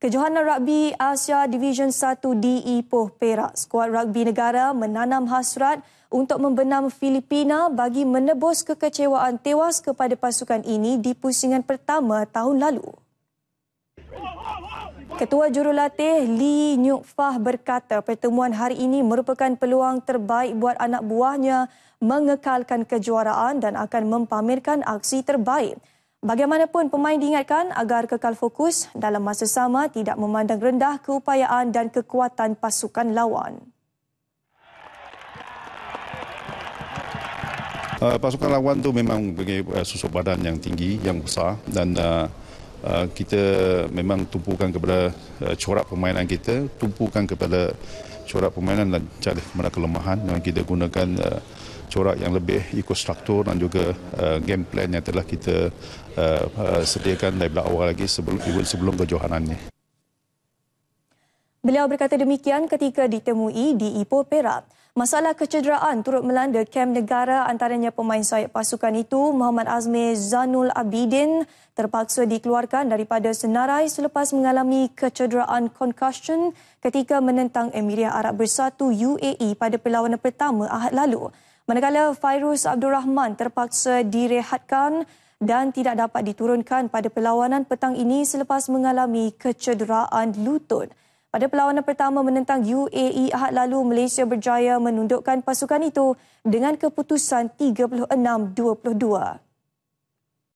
Kejohanan Rugby Asia Division 1 di Ipoh, e Perak. Skuad rugby negara menanam hasrat untuk membenam Filipina bagi menebus kekecewaan tewas kepada pasukan ini di pusingan pertama tahun lalu. Ketua Jurulatih Lee Nyuk Fah berkata pertemuan hari ini merupakan peluang terbaik buat anak buahnya mengekalkan kejuaraan dan akan mempamerkan aksi terbaik. Bagaimanapun pemain diingatkan agar kekal fokus dalam masa sama tidak memandang rendah keupayaan dan kekuatan pasukan lawan. Uh, pasukan lawan tu memang bagi uh, susuk badan yang tinggi, yang besar dan uh, uh, kita memang tumpukan kepada uh, corak permainan kita, tumpukan kepada corak permainan dan cari mana kelemahan dan kita gunakan uh, corak yang lebih ekostruktur dan juga uh, game plan yang telah kita uh, uh, sediakan dari awal lagi sebelum sebelum kejohanan ini. Beliau berkata demikian ketika ditemui di Ipoh Perak. Masalah kecederaan turut melanda kem negara antaranya pemain sayap pasukan itu Muhammad Azmi Zanul Abidin terpaksa dikeluarkan daripada senarai selepas mengalami kecederaan concussion ketika menentang Emiria Arab Bersatu UAE pada perlawanan pertama Ahad lalu. Manakala Fairuz Abdul Rahman terpaksa direhatkan dan tidak dapat diturunkan pada perlawanan petang ini selepas mengalami kecederaan lutut. Pada perlawanan pertama menentang UAE ahad lalu, Malaysia berjaya menundukkan pasukan itu dengan keputusan 36-22.